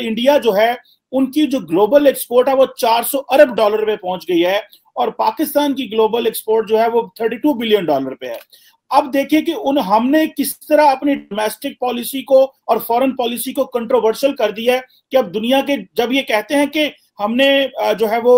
और तो इंडिया जो है उनकी जो ग्लोबल एक्सपोर्ट है वो 400 अरब डॉलर पे पहुंच गई है और पाकिस्तान की ग्लोबल एक्सपोर्ट जो है वो 32 बिलियन डॉलर पे है अब देखिए कि उन हमने किस तरह अपनी डोमेस्टिक पॉलिसी को और फॉरेन पॉलिसी को कंट्रोवर्शियल कर दिया है कि अब दुनिया के जब ये कहते हैं कि हमने जो है वो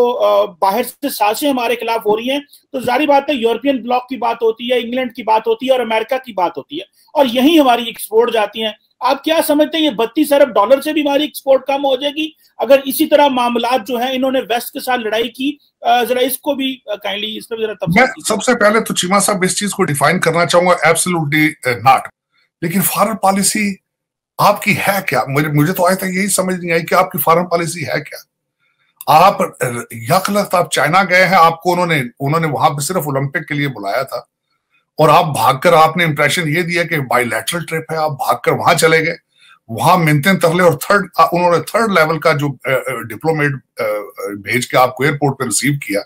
बाहर से साजिशें हमारे खिलाफ हो रही हैं तो जारी बात है यूरोपियन ब्लॉक की बात होती है इंग्लैंड की बात होती है और अमेरिका की बात होती है और यही हमारी एक्सपोर्ट जाती है आप क्या समझते हैं ये बत्तीस अरब डॉलर से भी हमारी एक्सपोर्ट कम हो जाएगी अगर इसी तरह मामला जो है इन्होंने वेस्ट के साथ लड़ाई की जरा इसको भी काइंडली इस पर सबसे पहले तो चीमा साहब इस चीज को डिफाइन करना चाहूंगा एब्सोल्युटली नॉट लेकिन फॉरन पॉलिसी आपकी है क्या मुझे मुझे तो आया था यही समझ नहीं आई कि आपकी फॉरन पॉलिसी है क्या आप यकलत तो आप चाइना गए हैं आपको उन्होंने उन्होंने वहां पर सिर्फ ओलंपिक के लिए बुलाया था और आप भागकर आपने इंप्रेशन ये दिया कि बायोलैटरल ट्रिप है आप भागकर वहां चले गए वहां मिनते तरले और थर्ड उन्होंने थर्ड लेवल का जो डिप्लोमेट भेज के आपको एयरपोर्ट पर रिसीव किया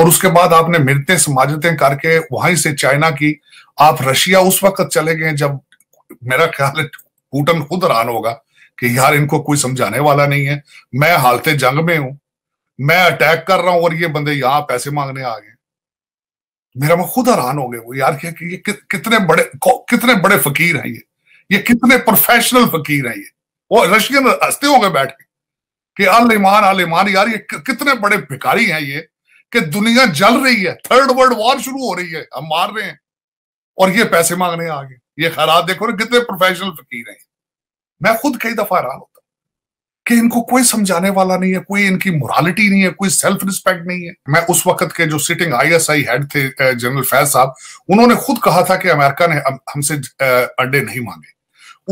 और उसके बाद आपने मिनते समाजतें करके वहीं से चाइना की आप रशिया उस वक्त चले गए जब मेरा ख्याल है पुटन खुद रान होगा कि यार इनको कोई समझाने वाला नहीं है मैं हालते जंग में हूं मैं अटैक कर रहा हूं और ये बंदे यहाँ पैसे मांगने आ गए मेरा मैं खुद हैरान हो गए वो यार कि, कि ये कि, कितने बड़े कितने बड़े फकीर हैं ये ये कितने प्रोफेशनल फकीर हैं ये वो रशियन हंसते हो गए बैठ के कि अल ईमान अल ईमान यार ये कि, कितने बड़े भिकारी हैं ये कि दुनिया जल रही है थर्ड वर्ल्ड वॉर शुरू हो रही है हम मार रहे हैं और ये पैसे मांगने आ गए ये खराब देखो ना कितने प्रोफेशनल फकीर हैं मैं खुद कई दफा हैरान कि इनको कोई समझाने वाला नहीं है कोई इनकी मोरालिटी नहीं है कोई सेल्फ रिस्पेक्ट नहीं है मैं उस वक्त के जो सिटिंग आईएसआई हेड थे जनरल फैज साहब उन्होंने खुद कहा था कि अमेरिका ने हमसे अड्डे नहीं मांगे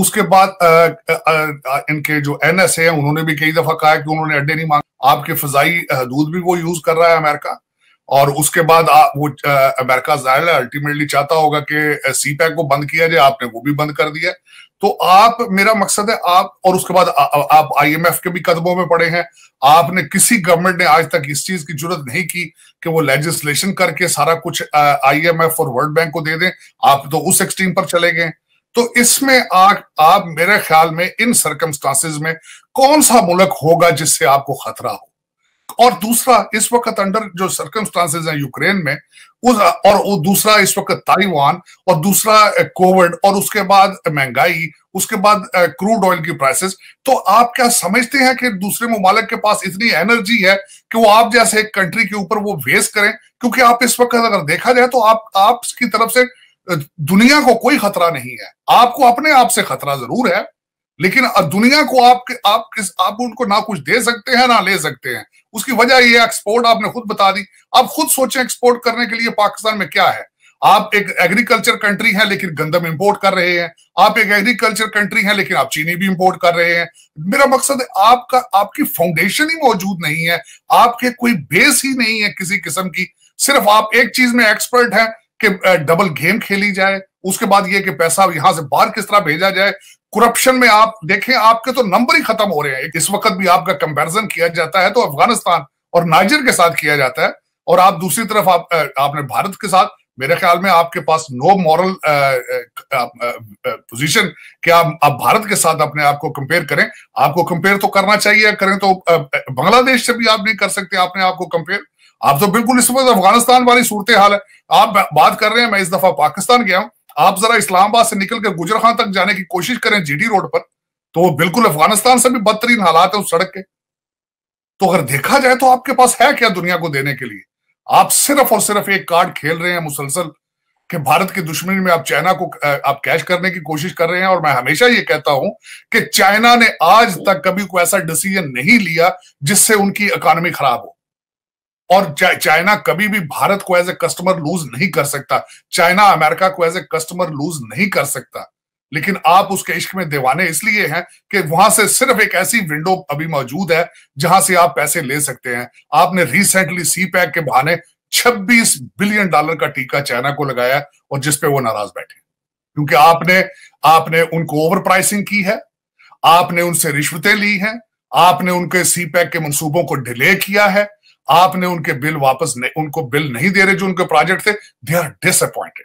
उसके बाद आ, आ, आ, इनके जो एन एस है उन्होंने भी कई दफा कहा कि उन्होंने अड्डे नहीं मांगे आपके फजाई हदूद भी वो यूज कर रहा है अमेरिका और उसके बाद आ, वो अमेरिका जाहिर अल्टीमेटली चाहता होगा कि सी को बंद किया जाए आपने वो भी बंद कर दिया तो आप मेरा मकसद है आप और उसके बाद आ, आ, आप आईएमएफ के भी कदमों में पड़े हैं आपने किसी गवर्नमेंट ने आज तक इस चीज की जरूरत नहीं की कि वो लेजिस्लेशन करके सारा कुछ आईएमएफ और वर्ल्ड बैंक को दे दें आप तो उस एक्सट्रीम पर चले गए तो इसमें आप आप मेरे ख्याल में इन सर्कमस्टांसिस में कौन सा मुल्क होगा जिससे आपको खतरा हो और दूसरा इस वक्त अंडर जो सर्कमस्टांसेस हैं यूक्रेन में उस और वो दूसरा इस वक्त ताइवान और दूसरा कोविड और उसके बाद महंगाई उसके बाद क्रूड ऑयल की प्राइसेस तो आप क्या समझते हैं कि दूसरे ममालक के पास इतनी एनर्जी है कि वो आप जैसे एक कंट्री के ऊपर वो वेस्ट करें क्योंकि आप इस वक्त अगर देखा जाए तो आप आपकी तरफ से दुनिया को कोई खतरा नहीं है आपको अपने आप से खतरा जरूर है लेकिन दुनिया को आप आप किस आप उनको ना कुछ दे सकते हैं ना ले सकते हैं उसकी वजह ये एक्सपोर्ट आपने खुद बता दी आप खुद सोचें एक्सपोर्ट करने के लिए पाकिस्तान में क्या है आप एक एग्रीकल्चर कंट्री हैं लेकिन गंदम इंपोर्ट कर रहे हैं आप एक एग्रीकल्चर कंट्री हैं लेकिन आप चीनी भी इंपोर्ट कर रहे हैं मेरा मकसद है आपका आपकी फाउंडेशन ही मौजूद नहीं है आपके कोई बेस ही नहीं है किसी किस्म की सिर्फ आप एक चीज में एक्सपर्ट हैं कि डबल गेम खेली जाए उसके बाद ये कि पैसा यहां से बाहर किस तरह भेजा जाए करप्शन में आप देखें आपके तो नंबर ही खत्म हो रहे हैं इस वक्त भी आपका कंपेरिजन किया जाता है तो अफगानिस्तान और नाइजर के साथ किया जाता है और आप दूसरी तरफ आप आपने भारत के साथ मेरे ख्याल में आपके पास नो मॉरल पोजीशन कि आप आप भारत के साथ अपने आप को कंपेयर करें आपको कंपेयर तो करना चाहिए करें तो बांग्लादेश से भी आप नहीं कर सकते आपने आपको कंपेयर आप तो बिल्कुल इस वक्त अफगानिस्तान वाली सूरत हाल है आप बात कर रहे हैं मैं इस दफा पाकिस्तान गया हूं आप जरा इस्लामाबाद से निकल कर गुजर खान तक जाने की कोशिश करें डी रोड पर तो वो बिल्कुल अफगानिस्तान से भी बदतरीन हालात है उस सड़क के तो अगर देखा जाए तो आपके पास है क्या दुनिया को देने के लिए आप सिर्फ और सिर्फ एक कार्ड खेल रहे हैं मुसलसल कि भारत की दुश्मनी में आप चाइना को आप कैश करने की कोशिश कर रहे हैं और मैं हमेशा ये कहता हूं कि चाइना ने आज तक कभी कोई ऐसा डिसीजन नहीं लिया जिससे उनकी इकॉनमी खराब हो और चाइना कभी भी भारत को एज ए कस्टमर लूज नहीं कर सकता चाइना अमेरिका को एज ए कस्टमर लूज नहीं कर सकता लेकिन आप उसके इश्क में दीवाने इसलिए हैं कि वहां से सिर्फ एक ऐसी विंडो अभी मौजूद है जहां से आप पैसे ले सकते हैं आपने रिसेंटली सी पैक के बहाने 26 बिलियन डॉलर का टीका चाइना को लगाया और जिसपे वो नाराज बैठे क्योंकि आपने आपने उनको ओवर प्राइसिंग की है आपने उनसे रिश्वतें ली हैं आपने उनके सी पैक के मनसूबों को डिले किया है आपने उनके बिल वापस नहीं उनको बिल नहीं दे रहे जो उनके प्रोजेक्ट थे दे आर डिसअपॉइंटेड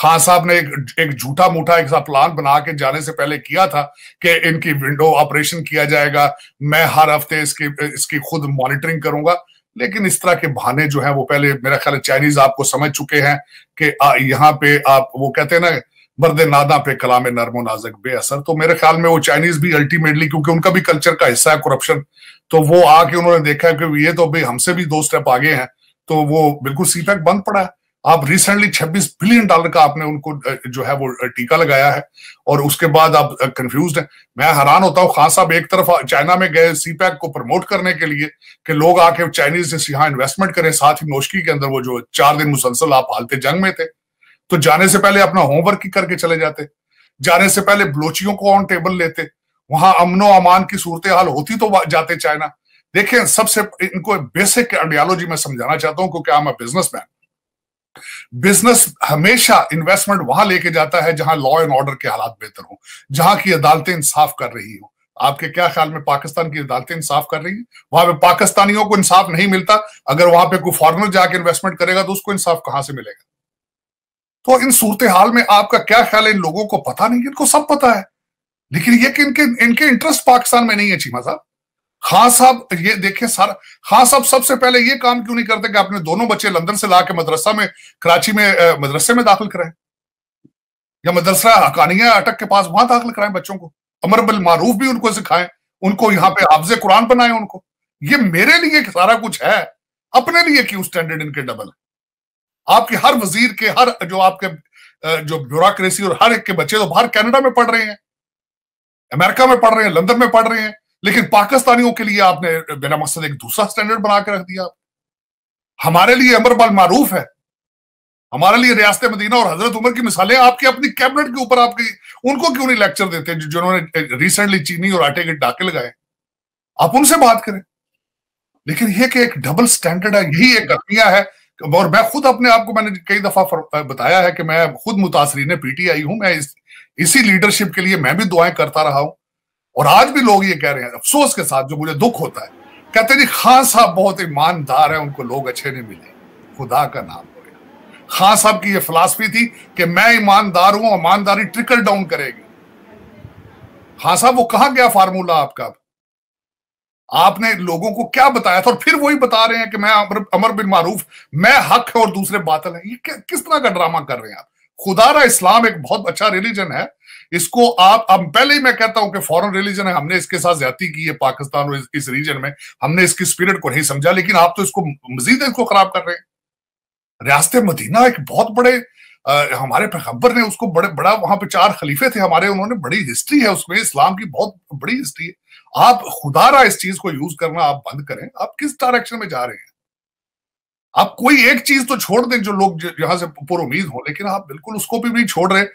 खान साहब ने एक एक झूठा मूठा एक सा प्लान बना के जाने से पहले किया था कि इनकी विंडो ऑपरेशन किया जाएगा मैं हर हफ्ते इसकी इसकी खुद मॉनिटरिंग करूंगा लेकिन इस तरह के बहाने जो है वो पहले मेरा ख्याल चाइनीज आपको समझ चुके हैं कि यहाँ पे आप वो कहते हैं ना बर्द नादा पे कलाम नरमो नाजक बेअसर तो मेरे ख्याल में वो चाइनीज भी अल्टीमेटली क्योंकि उनका भी कल्चर का हिस्सा है करप्शन तो वो आके उन्होंने देखा कि ये तो भाई हमसे भी दो स्टेप आगे हैं तो वो बिल्कुल सीपेक बंद पड़ा है आप रिसेंटली 26 बिलियन डॉलर का आपने उनको जो है वो टीका लगाया है और उसके बाद आप कंफ्यूज हैं मैं हैरान होता हूँ खान साहब एक तरफ चाइना में गए सीपैक को प्रमोट करने के लिए कि लोग आके चाइनीज यहाँ इन्वेस्टमेंट करें साथ ही नोशकी के अंदर वो जो चार दिन मुसलसल आप हालते जंग में थे तो जाने से पहले अपना होमवर्क ही करके चले जाते जाने से पहले बलोचियों को ऑन टेबल लेते वहां अमनो अमान की सूरत हाल होती तो जाते चाइना देखें सबसे इनको बेसिक आइडियालॉजी में समझाना चाहता हूं क्योंकि आम बिजनेस मैन बिजनेस हमेशा इन्वेस्टमेंट वहां लेके जाता है जहां लॉ एंड ऑर्डर के हालात बेहतर हो जहां की अदालतें इंसाफ कर रही हो आपके क्या ख्याल में पाकिस्तान की अदालतें इंसाफ कर रही हैं वहां पे पाकिस्तानियों को इंसाफ नहीं मिलता अगर वहां पे कोई फॉरनर जाके इन्वेस्टमेंट करेगा तो उसको इंसाफ कहां से मिलेगा तो इन सूरत हाल में आपका क्या ख्याल है इन लोगों को पता नहीं इनको सब पता है लेकिन ये कि इनके इनके इंटरेस्ट पाकिस्तान में नहीं है चीमा साहब खान साहब ये देखें सारा खान साहब सबसे पहले ये काम क्यों नहीं करते कि आपने दोनों बच्चे लंदन से ला के मदरसा में कराची में मदरसे में दाखिल कराए या मदरसा हकानिया अटक के पास वहां दाखिल कराए बच्चों को अमर बल मारूफ भी उनको सिखाएं उनको यहाँ पे हाफज कुरान बनाए उनको ये मेरे लिए सारा कुछ है अपने लिए क्यों स्टैंडर्ड इनके डबल है आपके हर वजीर के हर जो आपके जो ब्यूरोक्रेसी और हर एक के बच्चे तो बाहर कनाडा में पढ़ रहे हैं अमेरिका में पढ़ रहे हैं लंदन में पढ़ रहे हैं लेकिन पाकिस्तानियों के लिए आपने बिना मकसद एक दूसरा स्टैंडर्ड बना के रख दिया हमारे लिए अमर बल मारूफ है हमारे लिए रियासत मदीना और हजरत उमर की मिसालें आपके अपनी कैबिनेट के ऊपर आपकी उनको क्यों नहीं लेक्चर देते जिन्होंने रिसेंटली चीनी और आटे के डाके लगाए आप उनसे बात करें लेकिन यह एक डबल स्टैंडर्ड है यही एक गलतियां है और मैं खुद अपने आप को मैंने कई दफा बताया है कि मैं खुद मुतासरी पीटी पीटीआई हूं मैं इस, इसी लीडरशिप के लिए मैं भी दुआएं करता रहा हूं और आज भी लोग ये कह रहे हैं अफसोस के साथ जो मुझे दुख होता है कहते हैं जी खान साहब बहुत ईमानदार है उनको लोग अच्छे नहीं मिले खुदा का नाम खान साहब की ये फिलासफी थी कि मैं ईमानदार हूं ईमानदारी ट्रिकल डाउन करेगी खान साहब वो कहा गया फार्मूला आपका आपने लोगों को क्या बताया था और फिर वही बता रहे हैं कि मैं अमर, अमर बिन मारूफ मैं हक है और दूसरे बातल है ये किस तरह का ड्रामा कर रहे हैं आप खुदारा इस्लाम एक बहुत अच्छा रिलीजन है इसको आप अब पहले ही मैं कहता हूं कि फॉरेन रिलीजन है हमने इसके साथ ज्यादा की है पाकिस्तान और इस, इस रीजन में हमने इसकी स्पिरिट को नहीं समझा लेकिन आप तो इसको मजीद इसको खराब कर रहे हैं रियासत मदीना एक बहुत बड़े आ, हमारे पैगम्बर ने उसको बड़े बड़ा वहां पे चार खलीफे थे हमारे उन्होंने बड़ी हिस्ट्री है उसमें इस्लाम की बहुत बड़ी हिस्ट्री है आप खुदारा इस चीज को यूज करना आप बंद करें आप किस डायरेक्शन में जा रहे हैं आप कोई एक चीज तो छोड़ दें जो लोग यहां से पुर उम्मीद हो लेकिन आप बिल्कुल उसको भी नहीं छोड़ रहे